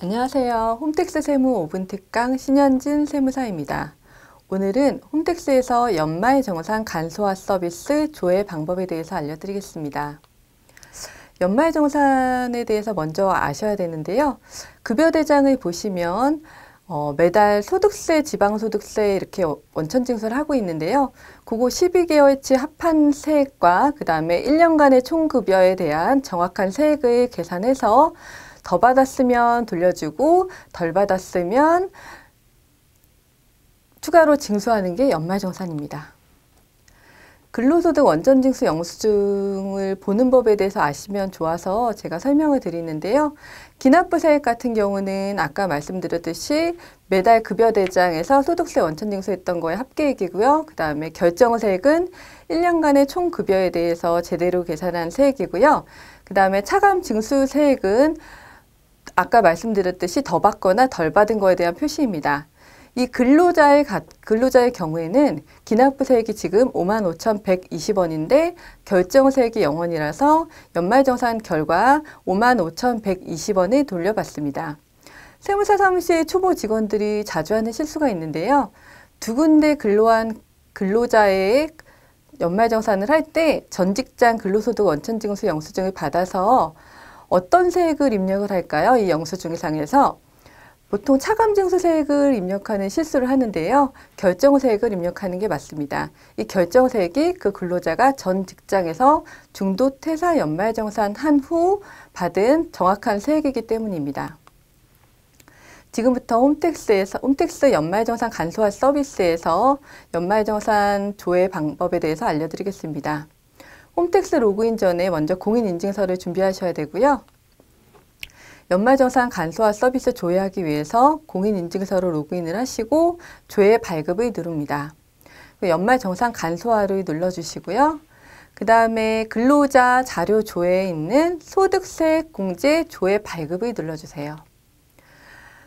안녕하세요. 홈택스 세무 5분 특강 신현진 세무사입니다. 오늘은 홈택스에서 연말 정산 간소화 서비스 조회 방법에 대해서 알려드리겠습니다. 연말 정산에 대해서 먼저 아셔야 되는데요. 급여 대장을 보시면 어, 매달 소득세, 지방소득세 이렇게 원천 징수를 하고 있는데요. 그거 12개월치 합한 세액과 그 다음에 1년간의 총급여에 대한 정확한 세액을 계산해서 더 받았으면 돌려주고 덜 받았으면 추가로 징수하는 게 연말정산입니다. 근로소득 원전징수 영수증을 보는 법에 대해서 아시면 좋아서 제가 설명을 드리는데요. 기납부세액 같은 경우는 아까 말씀드렸듯이 매달 급여대장에서 소득세 원천징수했던 거의 합계액이고요. 그 다음에 결정세액은 1년간의 총 급여에 대해서 제대로 계산한 세액이고요. 그 다음에 차감 징수세액은 아까 말씀드렸듯이 더 받거나 덜 받은 거에 대한 표시입니다. 이 근로자의, 가, 근로자의 경우에는 기납부세액이 지금 55,120원인데 결정세액이 0원이라서 연말정산 결과 55,120원을 돌려받습니다. 세무사 사무실 초보 직원들이 자주 하는 실수가 있는데요. 두 군데 근로한 근로자의 연말정산을 할 때 전직장 근로소득 원천징수 영수증을 받아서 어떤 세액을 입력을 할까요? 이 영수증상에서 보통 차감징수세액을 입력하는 실수를 하는데요. 결정세액을 입력하는 게 맞습니다. 이 결정세액이 그 근로자가 전 직장에서 중도 퇴사 연말정산 한 후 받은 정확한 세액이기 때문입니다. 지금부터 홈택스에서 홈택스 연말정산 간소화 서비스에서 연말정산 조회 방법에 대해서 알려드리겠습니다. 홈택스 로그인 전에 먼저 공인인증서를 준비하셔야 되고요. 연말정산 간소화 서비스 조회하기 위해서 공인인증서로 로그인을 하시고 조회 발급을 누릅니다. 그 연말정산 간소화를 눌러주시고요. 그 다음에 근로자 자료 조회에 있는 소득세 공제 조회 발급을 눌러주세요.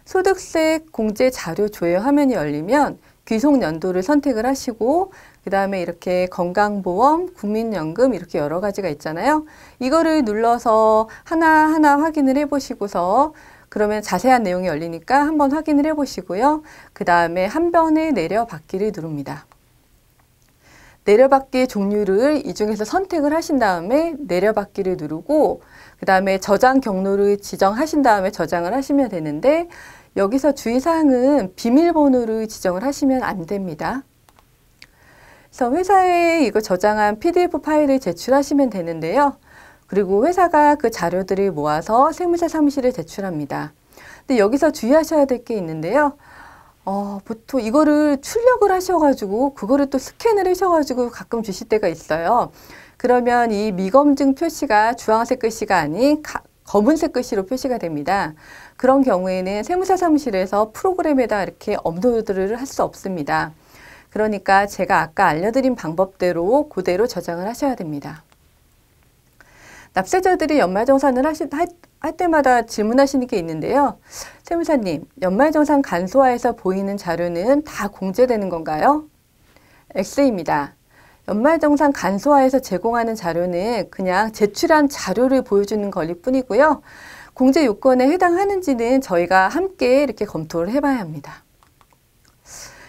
소득세 공제 자료 조회 화면이 열리면 귀속 연도를 선택을 하시고 그 다음에 이렇게 건강보험, 국민연금 이렇게 여러 가지가 있잖아요. 이거를 눌러서 하나하나 확인을 해보시고서 그러면 자세한 내용이 열리니까 한번 확인을 해보시고요. 그 다음에 한 번에 내려받기를 누릅니다. 내려받기 종류를 이 중에서 선택을 하신 다음에 내려받기를 누르고 그 다음에 저장 경로를 지정하신 다음에 저장을 하시면 되는데 여기서 주의사항은 비밀번호를 지정을 하시면 안 됩니다. 그래서 회사에 이거 저장한 PDF 파일을 제출하시면 되는데요. 그리고 회사가 그 자료들을 모아서 세무사 사무실에 제출합니다. 근데 여기서 주의하셔야 될 게 있는데요. 어, 보통 이거를 출력을 하셔가지고 그거를 또 스캔을 하셔가지고 가끔 주실 때가 있어요. 그러면 이 미검증 표시가 주황색 글씨가 아닌 가, 검은색 글씨로 표시가 됩니다. 그런 경우에는 세무사 사무실에서 프로그램에다 이렇게 업로드를 할 수 없습니다. 그러니까 제가 아까 알려드린 방법대로 그대로 저장을 하셔야 됩니다. 납세자들이 연말정산을 하시, 할, 할 때마다 질문하시는 게 있는데요. 세무사님, 연말정산 간소화에서 보이는 자료는 다 공제되는 건가요? X입니다. 연말정산 간소화에서 제공하는 자료는 그냥 제출한 자료를 보여주는 권리 뿐이고요. 공제 요건에 해당하는지는 저희가 함께 이렇게 검토를 해봐야 합니다.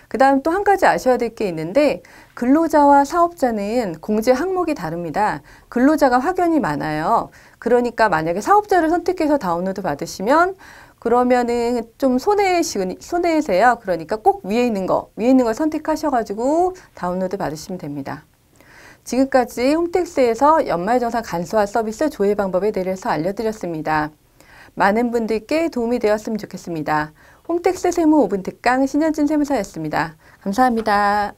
그 다음 또 한 가지 아셔야 될 게 있는데 근로자와 사업자는 공제 항목이 다릅니다. 근로자가 확연히 많아요. 그러니까 만약에 사업자를 선택해서 다운로드 받으시면 그러면은 좀 손해 시 손해세요. 그러니까 꼭 위에 있는 거, 위에 있는 걸 선택하셔가지고 다운로드 받으시면 됩니다. 지금까지 홈택스에서 연말정산 간소화 서비스 조회 방법에 대해서 알려드렸습니다. 많은 분들께 도움이 되었으면 좋겠습니다. 홈택스 세무 5분 특강 신현진 세무사였습니다. 감사합니다.